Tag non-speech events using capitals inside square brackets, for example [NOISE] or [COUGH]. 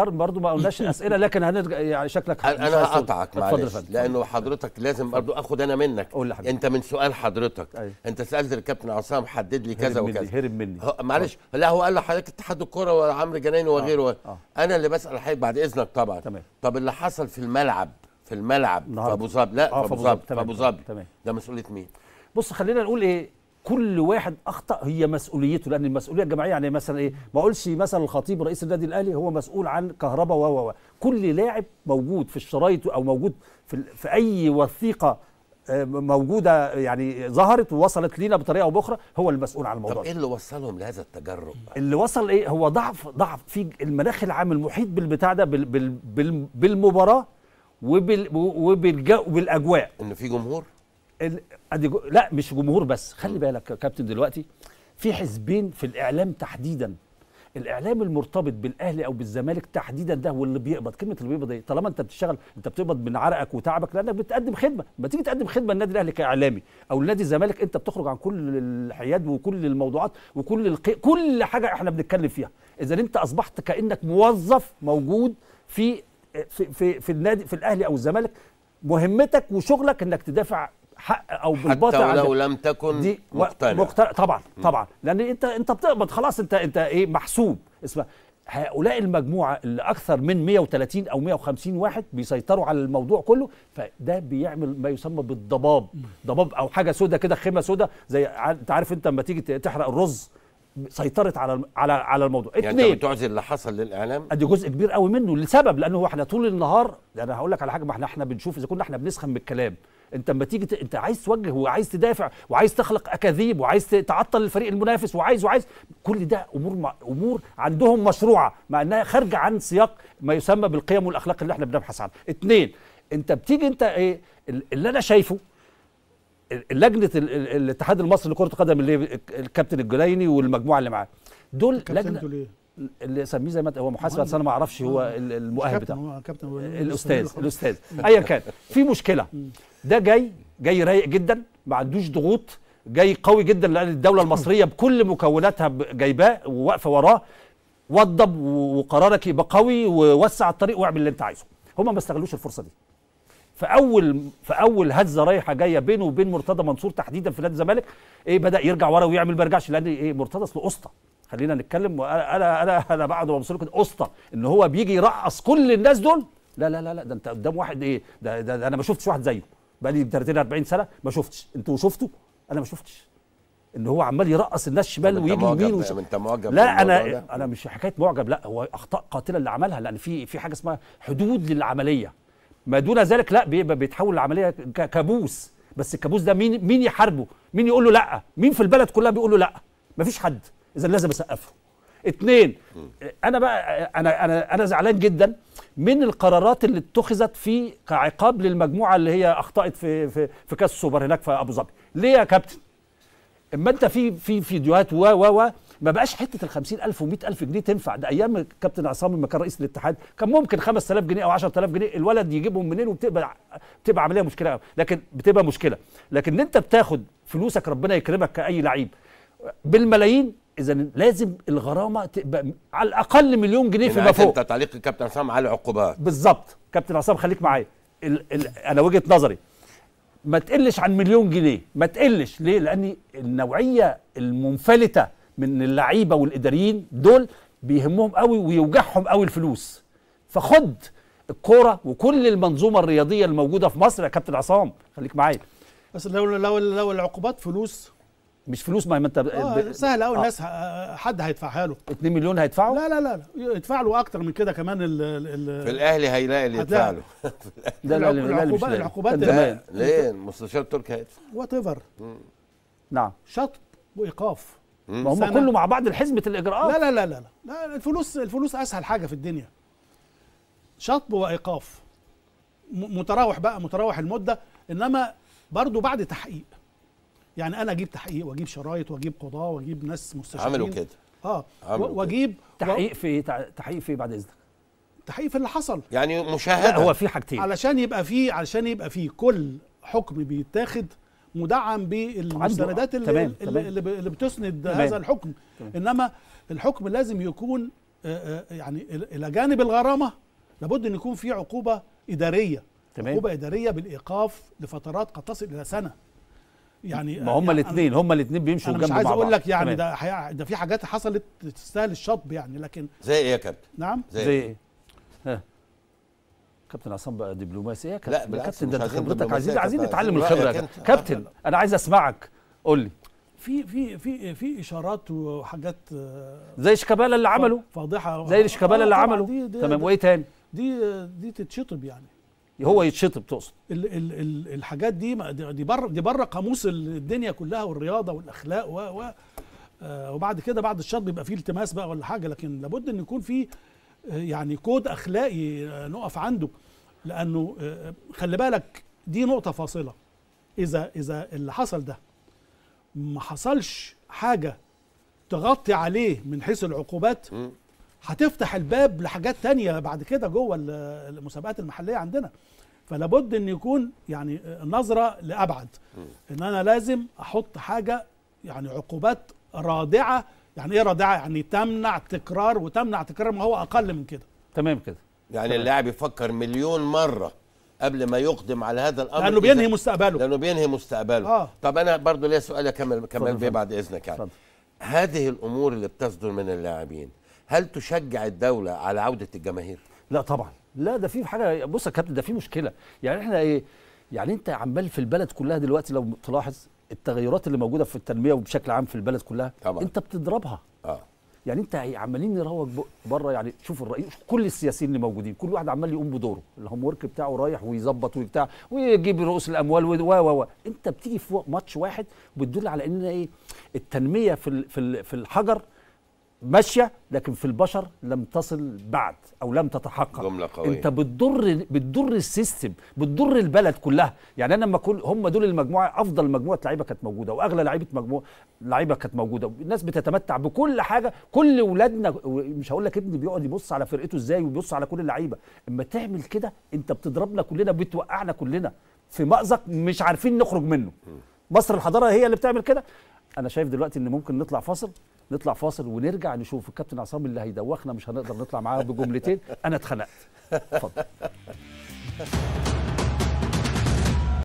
برضه ما قلناش اسئله لكن هنرجع يعني شكلك انا هقطعك معلش لانه حضرتك لازم برضه اخد انا منك قول لحبيبي. انت من سؤال حضرتك أيه. انت سالت الكابتن عصام حدد لي كذا وكذا مني. هرب مني معلش لا هو قال لحضرتك اتحاد الكوره وعمرو جنايني وغيره آه. آه. انا اللي بسال حضرتك بعد اذنك طبعا تمام. طب اللي حصل في الملعب في الملعب في ابو ظبي لا آه، في ابو ظبي في ابو ظبي ده مسؤوليه مين بص خلينا نقول ايه كل واحد اخطا هي مسؤوليته لان المسؤوليه الجماعيه يعني مثلا ايه ما اقولش مثلا الخطيب رئيس النادي الاهلي هو مسؤول عن كهرباء و و كل لاعب موجود في الشرايط او موجود في, في اي وثيقه آه، موجوده يعني ظهرت ووصلت لينا بطريقه او باخرى هو المسؤول عن الموضوع طب ايه اللي وصلهم لهذا التجرب اللي وصل ايه هو ضعف ضعف في المناخ العام المحيط بالبتاع ده بال بال بال بالمباراه وبال وبالجو وبالاجواء ان في جمهور لا مش جمهور بس خلي بالك يا كابتن دلوقتي في حزبين في الاعلام تحديدا الاعلام المرتبط بالاهلي او بالزمالك تحديدا ده واللي بيقبض كلمه اللي بيقبض ايه طالما انت بتشتغل انت بتقبض من عرقك وتعبك لانك بتقدم خدمه ما تيجي تقدم خدمه للنادي الاهلي كاعلامي او لنادي الزمالك انت بتخرج عن كل الحياد وكل الموضوعات وكل القي... كل حاجه احنا بنتكلم فيها اذا انت اصبحت كانك موظف موجود في في في, في النادي في الاهلي او الزمالك مهمتك وشغلك انك تدافع حق او بالباطل حتى ولو لم تكن دي مقتنع. مقتنع طبعا طبعا لان انت انت بتقبض خلاص انت انت ايه محسوب اسمع هؤلاء المجموعه اللي اكثر من 130 او 150 واحد بيسيطروا على الموضوع كله فده بيعمل ما يسمى بالضباب ضباب او حاجه سودة كده خيمه سودة زي انت عارف انت لما تيجي تحرق الرز سيطرت على على على الموضوع يعني اتنين. انت بتعزل اللي حصل للاعلام ادي جزء كبير قوي منه لسبب لانه احنا طول النهار انا يعني هقول لك على حاجه ما احنا احنا بنشوف اذا كنا احنا بنسخن من الكلام انت لما تيجي انت عايز توجه وعايز تدافع وعايز تخلق اكاذيب وعايز تعطل الفريق المنافس وعايز وعايز كل ده امور ما امور عندهم مشروعه مع انها خارجه عن سياق ما يسمى بالقيم والاخلاق اللي احنا بنبحث عنها. اثنين انت بتيجي انت ايه اللي انا شايفه لجنه الاتحاد المصري لكره القدم اللي الكابتن الجليني والمجموعه اللي معاه دول لجنه دول اللي سميه زي ما هو محاسب بس انا ما اعرفش هو آه. المؤهل بتاعه كابتن الاستاذ [LAUGHS] الاستاذ ايا كان في مشكله ده جاي جاي رايق جدا ما عندوش ضغوط جاي قوي جدا لان الدوله المصريه [LAUGHS] بكل مكوناتها جايباه وواقفه وراه وضب وقرارك يبقى قوي ووسع الطريق واعمل اللي انت عايزه هم ما استغلوش الفرصه دي فاول فاول هزه رايحه جايه بينه وبين مرتضى منصور تحديدا في نادي الزمالك ايه بدا يرجع ورا ويعمل ما يرجعش لان ايه مرتضى اصله اسطى خلينا نتكلم انا انا انا بعد ما بصير كده اسطى ان هو بيجي يرقص كل الناس دول لا لا لا لا ده انت قدام واحد ايه ده, ده, ده انا ما شفتش واحد زيه بقى لي 30 40 سنه ما شفتش انتوا شفتوا انا ما شفتش ان هو عمال يرقص الناس شمال ويجي يمين وش... انت معجب لا انا ده. انا مش حكايه معجب لا هو اخطاء قاتله اللي عملها لان في في حاجه اسمها حدود للعمليه ما دون ذلك لا بيبقى بيتحول العمليه كابوس بس الكابوس ده مين مين يحاربه مين يقول له لا مين في البلد كلها بيقول له لا مفيش حد اذا لازم اسقفه اتنين انا بقى انا انا انا زعلان جدا من القرارات اللي اتخذت في كعقاب للمجموعه اللي هي اخطات في في في كاس السوبر هناك في ابو ظبي ليه يا كابتن اما انت في في فيديوهات و و و ما بقاش حته ال 50000 و 100000 جنيه تنفع ده ايام كابتن عصام لما كان رئيس الاتحاد كان ممكن 5000 جنيه او 10000 جنيه الولد يجيبهم منين وبتبقى بتبقى عمليه مشكله قوي لكن بتبقى مشكله لكن انت بتاخد فلوسك ربنا يكرمك كاي لعيب بالملايين اذا لازم الغرامه تبقى على الاقل مليون جنيه فيما يعني فوق انت تعليق كابتن عصام على العقوبات بالظبط كابتن عصام خليك معايا انا وجهه نظري ما تقلش عن مليون جنيه ما تقلش ليه لان النوعيه المنفلته من اللعيبه والاداريين دول بيهمهم قوي ويوجعهم قوي الفلوس فخد الكوره وكل المنظومه الرياضيه الموجوده في مصر يا كابتن عصام خليك معايا بس لو لو لو العقوبات فلوس مش فلوس ما انت ب... آه، ب... سهل قوي آه. الناس آه. حد هيدفعها له 2 مليون هيدفعوا لا لا لا يدفع له اكتر من كده كمان ال ال في الاهلي هيلاقي اللي يدفع له ده [LAUGHS] لا لا العقوبات العقوبات لا آه، ليه المستشار التركي هيدفع وات ايفر نعم شطب وايقاف ما هم كله مع بعض الحزمة الاجراءات لا, لا لا لا لا الفلوس الفلوس اسهل حاجه في الدنيا شطب وايقاف متراوح بقى متراوح المده انما برضو بعد تحقيق يعني انا اجيب تحقيق واجيب شرايط واجيب قضاه واجيب ناس مستشارين عملوا كده اه عملوا واجيب تحقيق في تحقيق في بعد اذنك تحقيق في اللي حصل يعني مشاهده لا هو في حاجتين علشان يبقى في علشان يبقى في كل حكم بيتاخد مدعم بالمستندات اللي, تمام اللي, تمام اللي بتسند تمام هذا الحكم تمام انما الحكم لازم يكون آه، آه، يعني الى جانب الغرامه لابد ان يكون في عقوبه اداريه تمام عقوبه اداريه بالايقاف لفترات قد تصل الى سنه يعني ما هم يعني الاثنين هم الاثنين بيمشوا جنب بعض مش عايز اقول لك يعني ده حي... ده في حاجات حصلت تستاهل الشطب يعني لكن زي ايه يا كابتن؟ نعم زي, زي ايه؟, إيه؟ ها. كابتن عصام بقى دبلوماسي ايه يا كابتن؟ لا كابتن ده خبرتك عايزين عايزين نتعلم الخبره كابتن انا عايز اسمعك قول لي في في في في اشارات وحاجات آه، زي شيكابالا اللي عمله فاضحه زي شيكابالا آه، اللي عمله تمام وايه تاني؟ دي دي تتشطب يعني هو يتشطب تقصد ال ال الحاجات دي دي بره دي بره قاموس الدنيا كلها والرياضه والاخلاق و و آه وبعد كده بعد الشط بيبقى فيه التماس بقى ولا حاجه لكن لابد ان يكون في يعني كود اخلاقي نقف عنده لانه آه خلي بالك دي نقطه فاصله اذا اذا اللي حصل ده ما حصلش حاجه تغطي عليه من حيث العقوبات هتفتح الباب لحاجات تانية بعد كده جوه المسابقات المحلية عندنا فلابد ان يكون يعني نظرة لأبعد ان انا لازم احط حاجة يعني عقوبات رادعة يعني ايه رادعة يعني تمنع تكرار وتمنع تكرار ما هو اقل من كده تمام كده يعني اللاعب يفكر مليون مرة قبل ما يقدم على هذا الامر لانه بينهي مستقبله لانه بينهي مستقبله آه. طب انا برضو ليا سؤال كمل كمل بيه بعد اذنك يعني فضل. هذه الامور اللي بتصدر من اللاعبين هل تشجع الدوله على عوده الجماهير لا طبعا لا ده في حاجه بص يا كابتن ده في مشكله يعني احنا ايه يعني انت عمال في البلد كلها دلوقتي لو تلاحظ التغيرات اللي موجوده في التنميه وبشكل عام في البلد كلها طبعا. انت بتضربها اه يعني انت إيه، عمالين نروج بره يعني شوف الرئيس كل السياسيين اللي موجودين كل واحد عمال يقوم بدوره الهوم ورك بتاعه رايح ويظبط وبتاع ويجيب رؤوس الاموال و و و انت بتيجي في ماتش واحد بتدل على ان ايه التنميه في في الحجر ماشيه لكن في البشر لم تصل بعد او لم تتحقق جملة قوية. انت بتضر بتضر السيستم بتضر البلد كلها يعني انا لما اكون هم دول المجموعه افضل مجموعه لعيبه كانت موجوده واغلى لعيبه مجموعه لعيبه كانت موجوده الناس بتتمتع بكل حاجه كل اولادنا مش هقول لك ابني بيقعد يبص على فرقته ازاي وبيبص على كل اللعيبه اما تعمل كده انت بتضربنا كلنا بتوقعنا كلنا في مأزق مش عارفين نخرج منه مصر الحضاره هي اللي بتعمل كده انا شايف دلوقتي ان ممكن نطلع فاصل نطلع فاصل ونرجع نشوف الكابتن عصام اللي هيدوخنا مش هنقدر نطلع معاه بجملتين انا اتخنقت اتفضل